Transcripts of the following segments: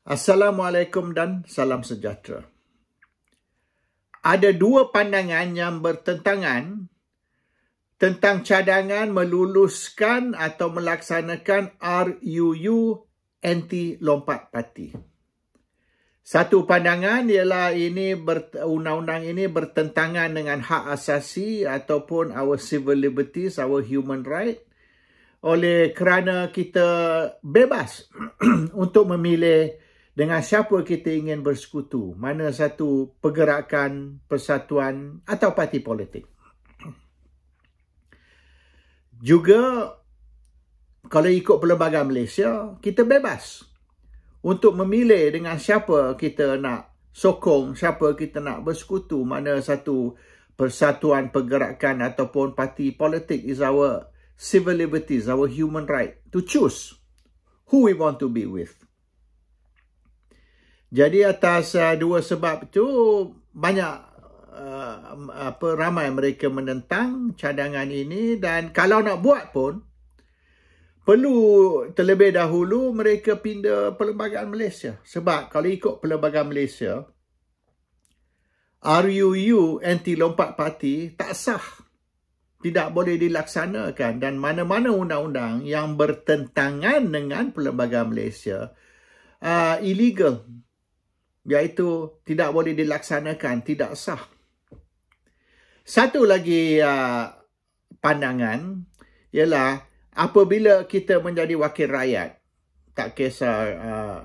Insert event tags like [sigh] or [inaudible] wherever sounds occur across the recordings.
Assalamualaikum dan salam sejahtera. Ada dua pandangan yang bertentangan tentang cadangan meluluskan atau melaksanakan RUU anti lompat parti. Satu pandangan ialah ini undang-undang ini bertentangan dengan hak asasi ataupun our civil liberties, our human right oleh kerana kita bebas [clears throat] untuk memilih dengan siapa kita ingin bersekutu, mana satu pergerakan, persatuan atau parti politik. Juga kalau ikut perlembagaan Malaysia, kita bebas untuk memilih dengan siapa kita nak sokong, siapa kita nak bersekutu, mana satu persatuan pergerakan ataupun parti politik is our civil liberties, our human right to choose who we want to be with. Jadi atas uh, dua sebab itu banyak uh, apa ramai mereka menentang cadangan ini dan kalau nak buat pun perlu terlebih dahulu mereka pindah perlembagaan Malaysia sebab kalau ikut perlembagaan Malaysia RUU anti lompat parti tak sah tidak boleh dilaksanakan dan mana-mana undang-undang yang bertentangan dengan perlembagaan Malaysia uh, illegal iaitu tidak boleh dilaksanakan, tidak sah. Satu lagi uh, pandangan ialah apabila kita menjadi wakil rakyat, tak kisah uh,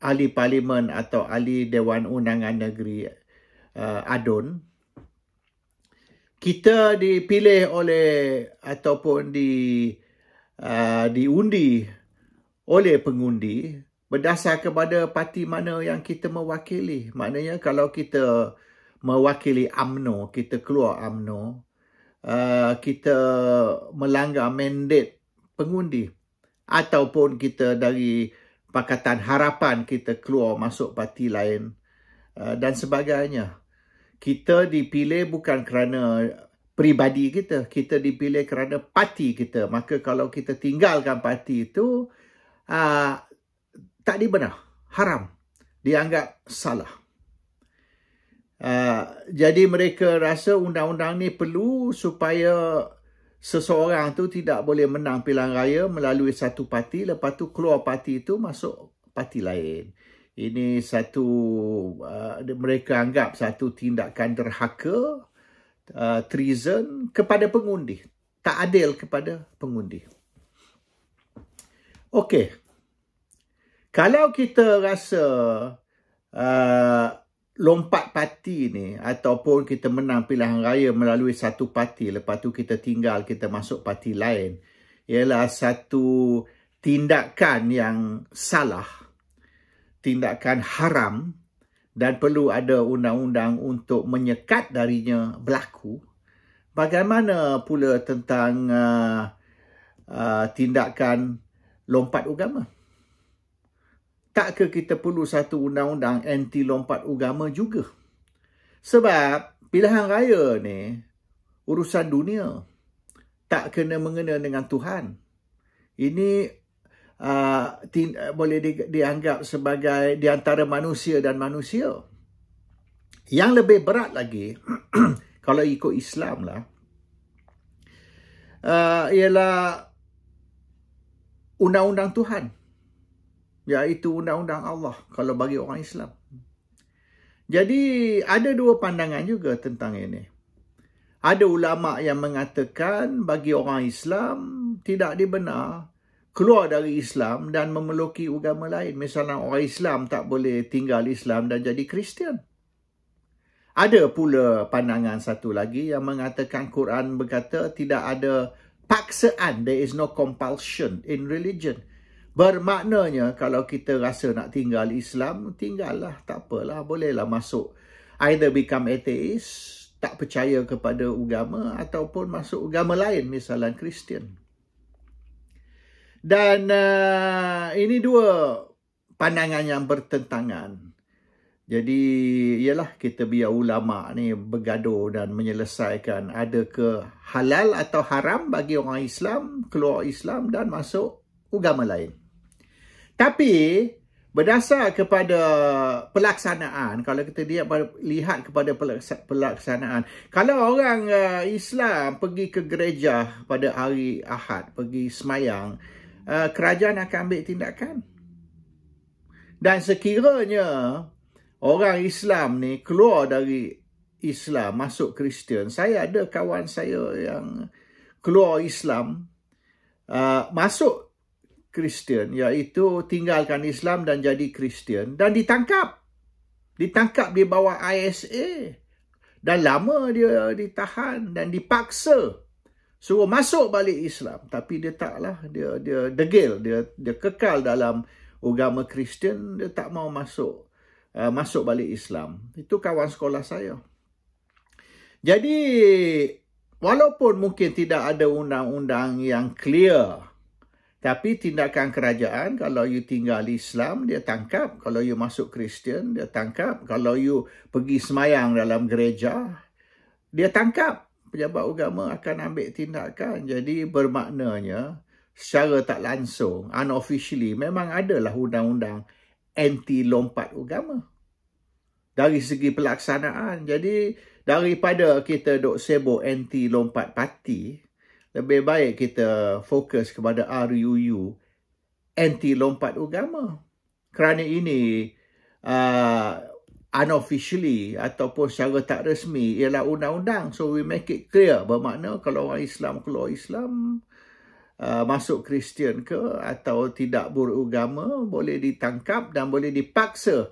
ahli parlimen atau ahli Dewan Undangan Negeri uh, ADUN, kita dipilih oleh ataupun di uh, diundi oleh pengundi berdasar kepada parti mana yang kita mewakili. Maknanya kalau kita mewakili AMNO, kita keluar AMNO, uh, kita melanggar mandate pengundi ataupun kita dari Pakatan Harapan kita keluar masuk parti lain uh, dan sebagainya. Kita dipilih bukan kerana pribadi kita. Kita dipilih kerana parti kita. Maka kalau kita tinggalkan parti itu, uh, tak dibenar. Haram. Dianggap salah. Uh, jadi mereka rasa undang-undang ni perlu supaya seseorang tu tidak boleh menang pilihan raya melalui satu parti lepas tu keluar parti itu masuk parti lain. Ini satu uh, mereka anggap satu tindakan derhaka uh, treason kepada pengundi. Tak adil kepada pengundi. Okey. Kalau kita rasa uh, lompat parti ni ataupun kita menang pilihan raya melalui satu parti lepas tu kita tinggal kita masuk parti lain ialah satu tindakan yang salah tindakan haram dan perlu ada undang-undang untuk menyekat darinya berlaku bagaimana pula tentang uh, uh, tindakan lompat agama tak ke kita perlu satu undang-undang anti lompat agama juga? Sebab pilihan raya ni urusan dunia. Tak kena mengena dengan Tuhan. Ini uh, ah, ti, uh, boleh di, dianggap sebagai di antara manusia dan manusia. Yang lebih berat lagi [clears throat] kalau ikut Islam lah. Uh, ialah undang-undang Tuhan iaitu undang-undang Allah kalau bagi orang Islam. Jadi ada dua pandangan juga tentang ini. Ada ulama yang mengatakan bagi orang Islam tidak dibenar keluar dari Islam dan memeluki agama lain. Misalnya orang Islam tak boleh tinggal Islam dan jadi Kristian. Ada pula pandangan satu lagi yang mengatakan Quran berkata tidak ada paksaan. There is no compulsion in religion. Bermaknanya kalau kita rasa nak tinggal Islam, tinggallah, tak apalah, bolehlah masuk. Either become atheist, tak percaya kepada agama ataupun masuk agama lain misalnya Kristian. Dan uh, ini dua pandangan yang bertentangan. Jadi ialah kita biar ulama ni bergaduh dan menyelesaikan ada ke halal atau haram bagi orang Islam keluar Islam dan masuk agama lain. Tapi berdasar kepada pelaksanaan, kalau kita lihat, lihat kepada pelaksanaan, kalau orang uh, Islam pergi ke gereja pada hari Ahad, pergi semayang, uh, kerajaan akan ambil tindakan. Dan sekiranya orang Islam ni keluar dari Islam, masuk Kristian, saya ada kawan saya yang keluar Islam, uh, masuk Kristian iaitu tinggalkan Islam dan jadi Kristian dan ditangkap. Ditangkap di bawah ISA. Dan lama dia ditahan dan dipaksa suruh masuk balik Islam. Tapi dia taklah. Dia dia degil. Dia dia kekal dalam agama Kristian. Dia tak mau masuk. Uh, masuk balik Islam. Itu kawan sekolah saya. Jadi, walaupun mungkin tidak ada undang-undang yang clear tapi tindakan kerajaan, kalau you tinggal Islam, dia tangkap. Kalau you masuk Kristian, dia tangkap. Kalau you pergi semayang dalam gereja, dia tangkap. Pejabat agama akan ambil tindakan. Jadi bermaknanya, secara tak langsung, unofficially, memang adalah undang-undang anti-lompat agama. Dari segi pelaksanaan. Jadi daripada kita duk sebo anti-lompat parti, lebih baik kita fokus kepada RUU anti lompat agama. Kerana ini uh, unofficially ataupun secara tak resmi ialah undang-undang. So we make it clear bermakna kalau orang Islam keluar Islam uh, masuk Kristian ke atau tidak beragama boleh ditangkap dan boleh dipaksa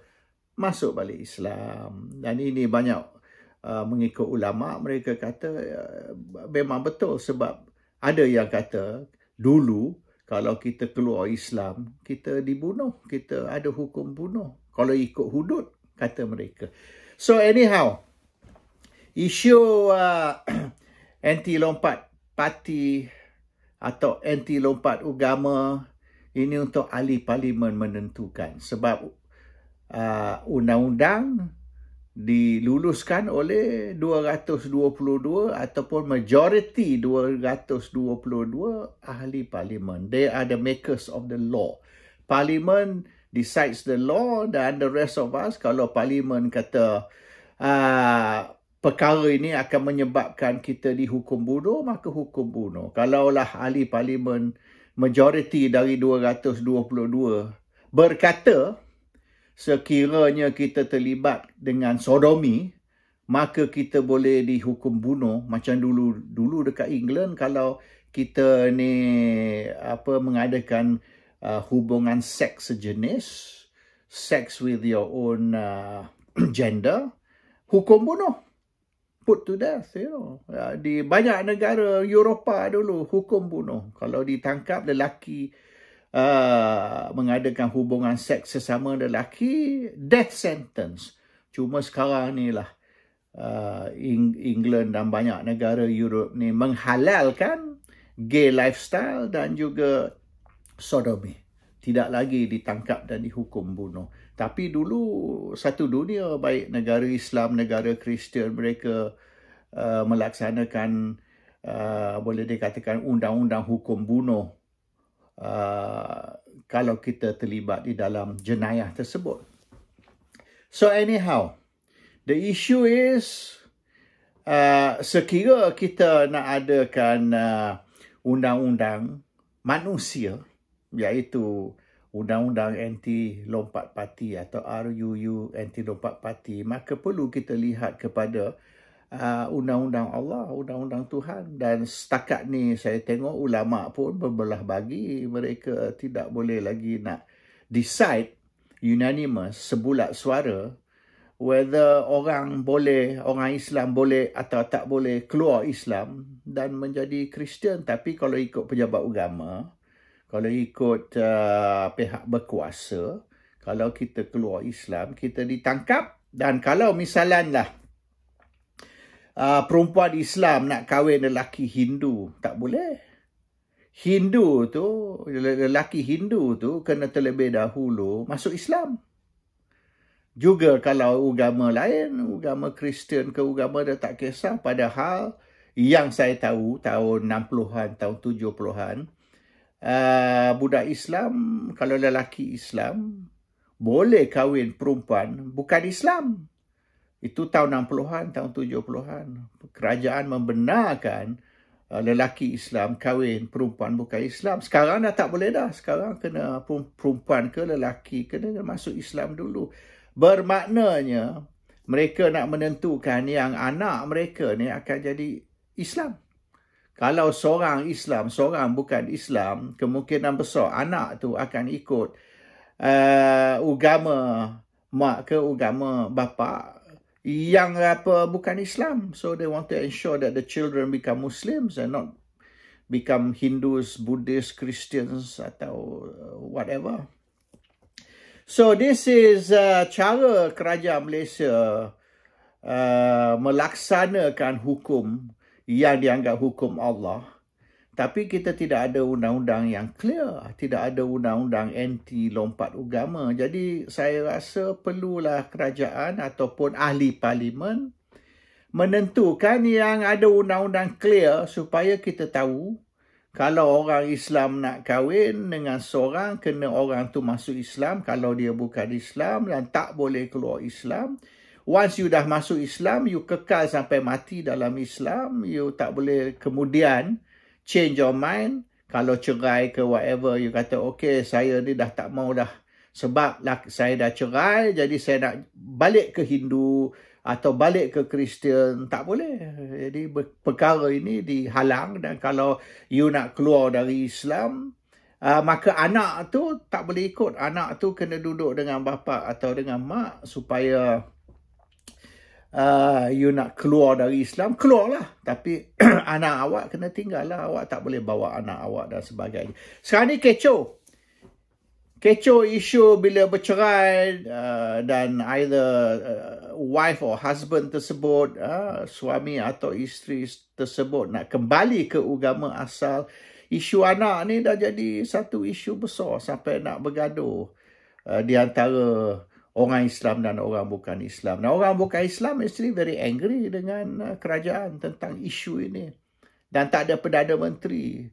masuk balik Islam. Dan ini banyak uh, mengikut ulama mereka kata uh, memang betul sebab ada yang kata dulu kalau kita keluar Islam kita dibunuh, kita ada hukum bunuh kalau ikut hudud kata mereka. So anyhow isu uh, [clears throat] anti lompat parti atau anti lompat agama ini untuk ahli parlimen menentukan sebab uh, undang-undang diluluskan oleh 222 ataupun majority 222 ahli parlimen. They are the makers of the law. Parlimen decides the law dan the rest of us kalau parlimen kata uh, perkara ini akan menyebabkan kita dihukum bunuh, maka hukum bunuh. Kalaulah ahli parlimen majority dari 222 berkata sekiranya kita terlibat dengan sodomi, maka kita boleh dihukum bunuh macam dulu dulu dekat England kalau kita ni apa mengadakan uh, hubungan seks sejenis, sex with your own uh, [clears throat] gender, hukum bunuh. Put to death, you know. Uh, di banyak negara Eropah dulu, hukum bunuh. Kalau ditangkap, lelaki uh, uh, mengadakan hubungan seks sesama lelaki, death sentence. Cuma sekarang ni lah uh, England dan banyak negara Europe ni menghalalkan gay lifestyle dan juga sodomi. Tidak lagi ditangkap dan dihukum bunuh. Tapi dulu satu dunia baik negara Islam, negara Kristian mereka uh, melaksanakan uh, boleh dikatakan undang-undang hukum bunuh Uh, kalau kita terlibat di dalam jenayah tersebut. So anyhow, the issue is uh, sekira kita nak adakan uh, undang-undang manusia iaitu undang-undang anti lompat parti atau RUU anti lompat parti maka perlu kita lihat kepada Ah, undang-undang uh, Allah, undang-undang Tuhan dan setakat ni saya tengok ulama pun berbelah bagi mereka tidak boleh lagi nak decide unanimous sebulat suara whether orang boleh orang Islam boleh atau tak boleh keluar Islam dan menjadi Kristian tapi kalau ikut pejabat agama kalau ikut uh, pihak berkuasa kalau kita keluar Islam kita ditangkap dan kalau misalnya lah, uh, perempuan Islam nak kahwin lelaki Hindu. Tak boleh. Hindu tu, lelaki Hindu tu kena terlebih dahulu masuk Islam. Juga kalau agama lain, agama Kristian ke agama dah tak kisah. Padahal yang saya tahu tahun 60-an, tahun 70-an, uh, ah, budak Islam, kalau lelaki Islam, boleh kahwin perempuan bukan Islam. Itu tahun 60-an, tahun 70-an. Kerajaan membenarkan uh, lelaki Islam kahwin perempuan bukan Islam. Sekarang dah tak boleh dah. Sekarang kena perempuan ke lelaki kena masuk Islam dulu. Bermaknanya mereka nak menentukan yang anak mereka ni akan jadi Islam. Kalau seorang Islam, seorang bukan Islam, kemungkinan besar anak tu akan ikut uh, agama mak ke agama bapak yang apa bukan Islam. So they want to ensure that the children become Muslims and not become Hindus, Buddhists, Christians atau uh, whatever. So this is uh, cara kerajaan Malaysia uh, melaksanakan hukum yang dianggap hukum Allah. Tapi kita tidak ada undang-undang yang clear. Tidak ada undang-undang anti lompat agama. Jadi saya rasa perlulah kerajaan ataupun ahli parlimen menentukan yang ada undang-undang clear supaya kita tahu kalau orang Islam nak kahwin dengan seorang, kena orang tu masuk Islam. Kalau dia bukan Islam dan tak boleh keluar Islam. Once you dah masuk Islam, you kekal sampai mati dalam Islam. You tak boleh kemudian uh, change your mind kalau cerai ke whatever you kata okay saya ni dah tak mau dah sebab lah saya dah cerai jadi saya nak balik ke Hindu atau balik ke Kristian tak boleh jadi perkara ini dihalang dan kalau you nak keluar dari Islam uh, maka anak tu tak boleh ikut anak tu kena duduk dengan bapa atau dengan mak supaya uh, you nak keluar dari Islam, keluarlah. Tapi [clears throat] anak awak kena tinggal lah. Awak tak boleh bawa anak awak dan sebagainya. Sekarang ni kecoh. Kecoh isu bila bercerai uh, dan either uh, wife or husband tersebut, uh, suami atau isteri tersebut nak kembali ke agama asal. Isu anak ni dah jadi satu isu besar sampai nak bergaduh uh, di antara orang Islam dan orang bukan Islam. Nah, orang bukan Islam actually very angry dengan uh, kerajaan tentang isu ini. Dan tak ada Perdana Menteri.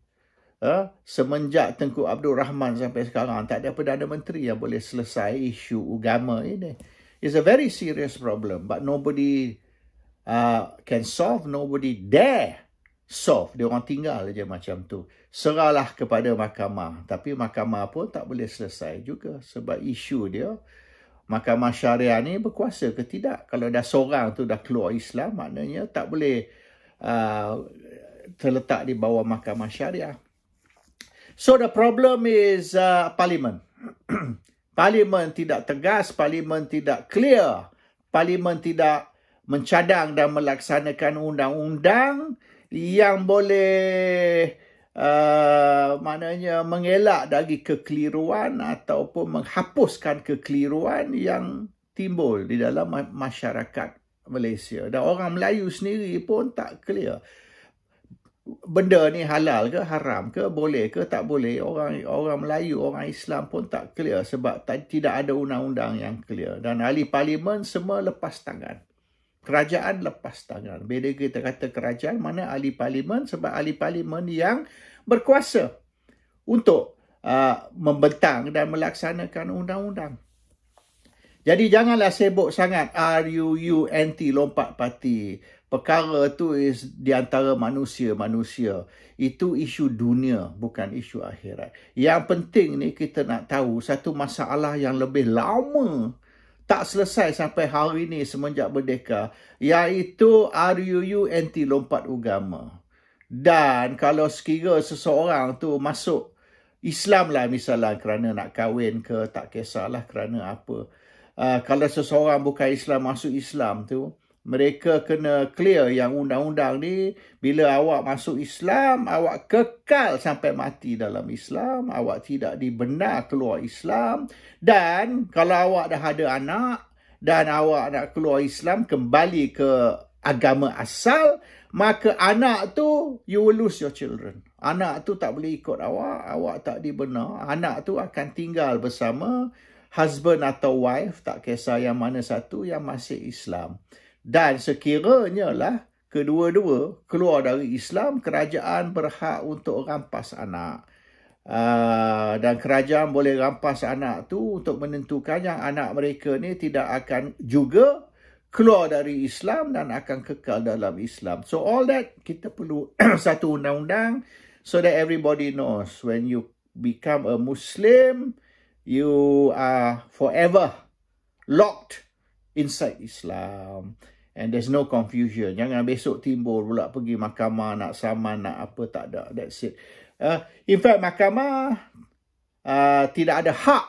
Uh, semenjak Tengku Abdul Rahman sampai sekarang, tak ada Perdana Menteri yang boleh selesai isu agama ini. It's a very serious problem. But nobody uh, can solve, nobody dare solve. Dia orang tinggal je macam tu. Serahlah kepada mahkamah. Tapi mahkamah pun tak boleh selesai juga. Sebab isu dia, mahkamah syariah ni berkuasa ke tidak. Kalau dah seorang tu dah keluar Islam, maknanya tak boleh uh, terletak di bawah mahkamah syariah. So the problem is uh, parliament. [clears throat] parliament tidak tegas, parliament tidak clear, parliament tidak mencadang dan melaksanakan undang-undang yang boleh Ah, maknanya mengelak dari kekeliruan ataupun menghapuskan kekeliruan yang timbul di dalam masyarakat Malaysia. Dan orang Melayu sendiri pun tak clear. Benda ni halal ke haram ke boleh ke tak boleh. Orang orang Melayu, orang Islam pun tak clear sebab tak, tidak ada undang-undang yang clear. Dan ahli parlimen semua lepas tangan. Kerajaan lepas tangan. Beda kita kata kerajaan mana ahli parlimen sebab ahli parlimen yang uh, berkuasa untuk uh, membentang dan melaksanakan undang-undang. Jadi janganlah sibuk sangat RUU anti lompat parti. Perkara tu is di antara manusia-manusia. Itu isu dunia bukan isu akhirat. Yang penting ni kita nak tahu satu masalah yang lebih lama tak selesai sampai hari ini semenjak berdeka iaitu RUU anti lompat agama. Dan kalau sekira seseorang tu masuk Islam lah misalnya kerana nak kahwin ke tak kisahlah kerana apa. Uh, kalau seseorang bukan Islam masuk Islam tu, mereka kena clear yang undang-undang ni bila awak masuk Islam, awak kekal sampai mati dalam Islam, awak tidak dibenar keluar Islam dan kalau awak dah ada anak dan awak nak keluar Islam kembali ke agama asal, maka anak tu you will lose your children. Anak tu tak boleh ikut awak, awak tak dibenar. Anak tu akan tinggal bersama husband atau wife, tak kisah yang mana satu yang masih Islam. Dan sekiranya lah kedua-dua keluar dari Islam, kerajaan berhak untuk rampas anak. Uh, dan kerajaan boleh rampas anak tu untuk menentukan yang anak mereka ni tidak akan juga keluar dari Islam dan akan kekal dalam Islam. So all that kita perlu [clears throat] satu undang-undang so that everybody knows when you become a Muslim, you are forever locked inside Islam. And there's no confusion. Jangan besok timbul pula pergi mahkamah nak sama nak apa tak ada. That's it. Uh, in fact, mahkamah uh, tidak ada hak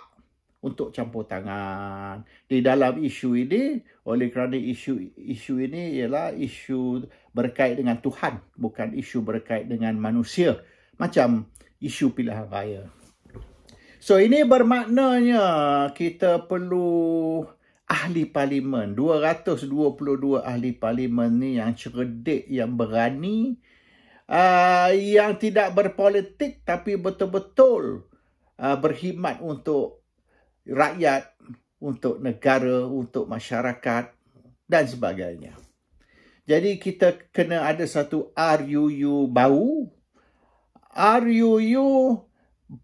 untuk campur tangan. Di dalam isu ini, oleh kerana isu isu ini ialah isu berkait dengan Tuhan, bukan isu berkait dengan manusia. Macam isu pilihan raya. So ini bermaknanya kita perlu ahli parlimen. 222 ahli parlimen ni yang cerdik, yang berani, uh, yang tidak berpolitik tapi betul-betul uh, berkhidmat untuk rakyat, untuk negara, untuk masyarakat dan sebagainya. Jadi kita kena ada satu RUU bau. RUU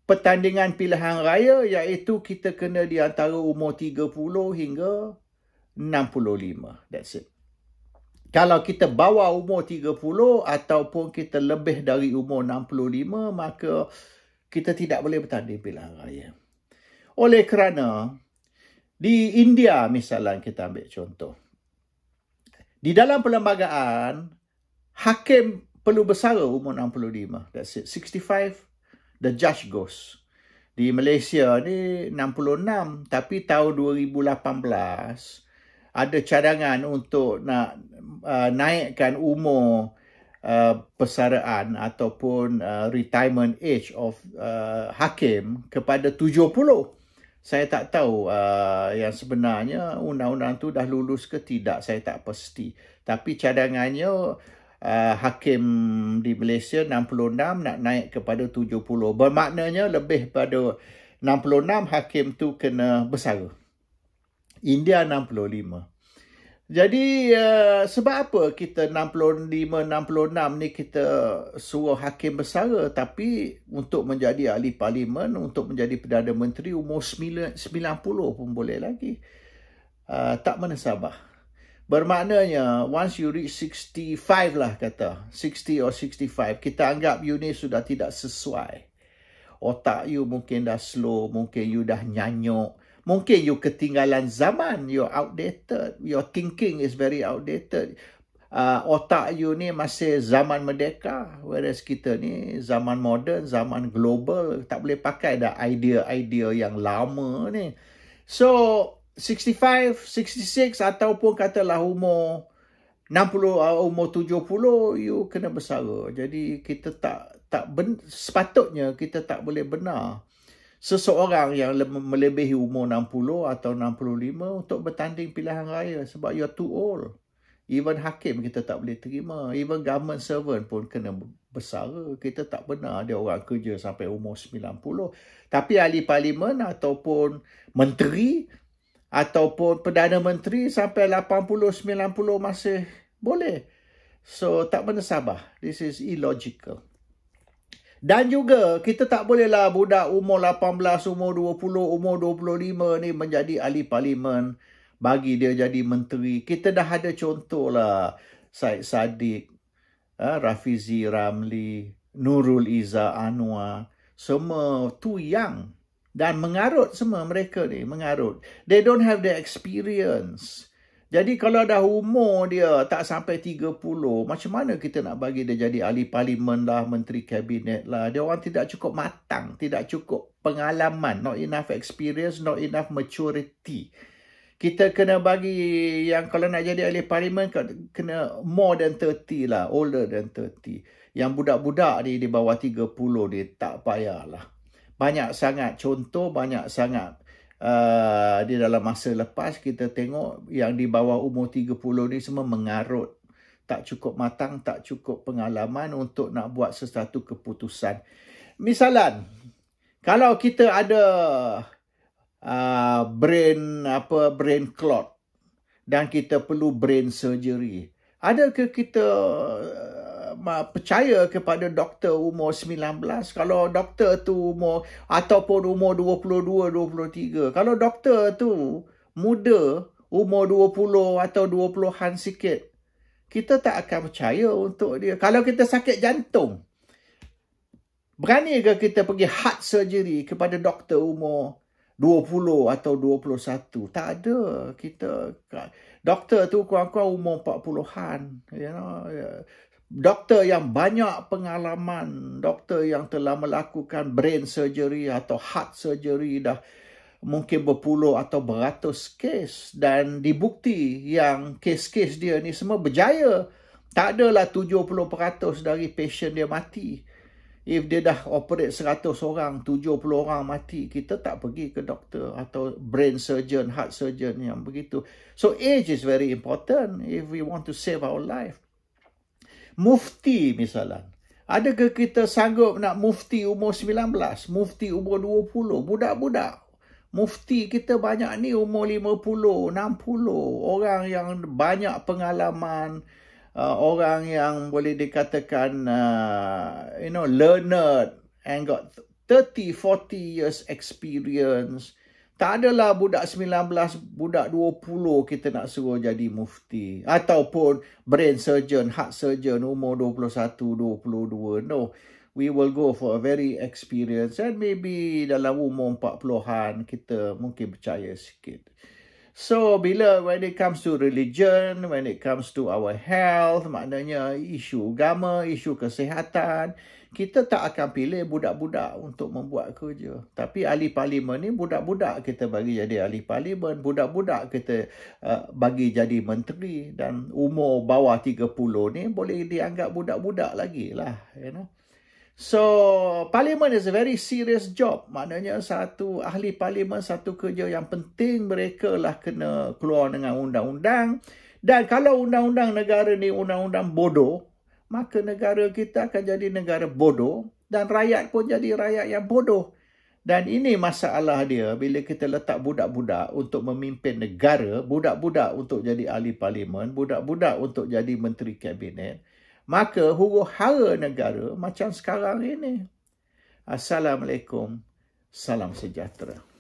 pertandingan pilihan raya iaitu kita kena di antara umur 30 hingga 65. That's it. Kalau kita bawa umur 30 ataupun kita lebih dari umur 65 maka kita tidak boleh bertanding pilihan raya. Oleh kerana di India misalnya kita ambil contoh. Di dalam perlembagaan, hakim perlu bersara umur 65. That's it. 65, the judge goes. Di Malaysia ni 66. Tapi tahun 2018, ada cadangan untuk nak uh, naikkan umur uh, persaraan ataupun uh, retirement age of uh, hakim kepada 70 saya tak tahu uh, yang sebenarnya undang-undang tu dah lulus ke tidak saya tak pasti tapi cadangannya uh, hakim di Malaysia 66 nak naik kepada 70 bermaknanya lebih pada 66 hakim tu kena bersara India 65 jadi uh, sebab apa kita 65-66 ni kita suruh hakim bersara tapi untuk menjadi ahli parlimen, untuk menjadi Perdana Menteri umur 90 pun boleh lagi. Uh, tak sabah. Bermaknanya once you reach 65 lah kata, 60 or 65, kita anggap you ni sudah tidak sesuai. Otak you mungkin dah slow, mungkin you dah nyanyuk, mungkin you ketinggalan zaman you outdated your thinking is very outdated uh, otak you ni masih zaman merdeka whereas kita ni zaman moden, zaman global tak boleh pakai dah idea-idea yang lama ni so 65 66 ataupun katalah umur 60 uh, ah, umur 70 you kena bersara jadi kita tak tak ben, sepatutnya kita tak boleh benar seseorang yang le- melebihi umur 60 atau 65 untuk bertanding pilihan raya sebab you're too old. Even hakim kita tak boleh terima. Even government servant pun kena bersara. Kita tak benar ada orang kerja sampai umur 90. Tapi ahli parlimen ataupun menteri ataupun Perdana Menteri sampai 80-90 masih boleh. So tak benar sabah. This is illogical. Dan juga kita tak bolehlah budak umur 18, umur 20, umur 25 ni menjadi ahli parlimen bagi dia jadi menteri. Kita dah ada contoh lah Syed Saddiq, ha, Rafizi Ramli, Nurul Iza Anwar. Semua tu yang dan mengarut semua mereka ni, mengarut. They don't have the experience. Jadi kalau dah umur dia tak sampai 30, macam mana kita nak bagi dia jadi ahli parlimen lah, menteri kabinet lah. Dia orang tidak cukup matang, tidak cukup pengalaman, not enough experience, not enough maturity. Kita kena bagi yang kalau nak jadi ahli parlimen, kena more than 30 lah, older than 30. Yang budak-budak ni di bawah 30 ni tak payahlah. Banyak sangat contoh, banyak sangat Ah, di dalam masa lepas kita tengok yang di bawah umur 30 ni semua mengarut tak cukup matang tak cukup pengalaman untuk nak buat sesuatu keputusan misalan kalau kita ada uh, brain apa brain clot dan kita perlu brain surgery adakah kita uh, percaya kepada doktor umur 19 kalau doktor tu umur ataupun umur 22 23 kalau doktor tu muda umur 20 atau 20-an sikit kita tak akan percaya untuk dia kalau kita sakit jantung berani ke kita pergi heart surgery kepada doktor umur 20 atau 21 tak ada kita doktor tu kurang-kurang umur 40-an you know ya doktor yang banyak pengalaman, doktor yang telah melakukan brain surgery atau heart surgery dah mungkin berpuluh atau beratus kes dan dibukti yang kes-kes dia ni semua berjaya. Tak adalah 70% dari pasien dia mati. If dia dah operate 100 orang, 70 orang mati, kita tak pergi ke doktor atau brain surgeon, heart surgeon yang begitu. So age is very important if we want to save our life mufti misalan. Adakah kita sanggup nak mufti umur 19, mufti umur 20, budak-budak? Mufti kita banyak ni umur 50, 60, orang yang banyak pengalaman, uh, orang yang boleh dikatakan uh, you know learned and got 30, 40 years experience. Tak adalah budak 19, budak 20 kita nak suruh jadi mufti. Ataupun brain surgeon, heart surgeon umur 21, 22. No. We will go for a very experience and maybe dalam umur 40-an kita mungkin percaya sikit. So, bila when it comes to religion, when it comes to our health, maknanya isu agama, isu kesihatan kita tak akan pilih budak-budak untuk membuat kerja. Tapi ahli parlimen ni budak-budak kita bagi jadi ahli parlimen. Budak-budak kita uh, bagi jadi menteri. Dan umur bawah 30 ni boleh dianggap budak-budak lagi lah. You know? So, parlimen is a very serious job. Maknanya satu ahli parlimen, satu kerja yang penting mereka lah kena keluar dengan undang-undang. Dan kalau undang-undang negara ni undang-undang bodoh, maka negara kita akan jadi negara bodoh dan rakyat pun jadi rakyat yang bodoh. Dan ini masalah dia bila kita letak budak-budak untuk memimpin negara, budak-budak untuk jadi ahli parlimen, budak-budak untuk jadi menteri kabinet, maka huru-hara negara macam sekarang ini. Assalamualaikum. Salam sejahtera.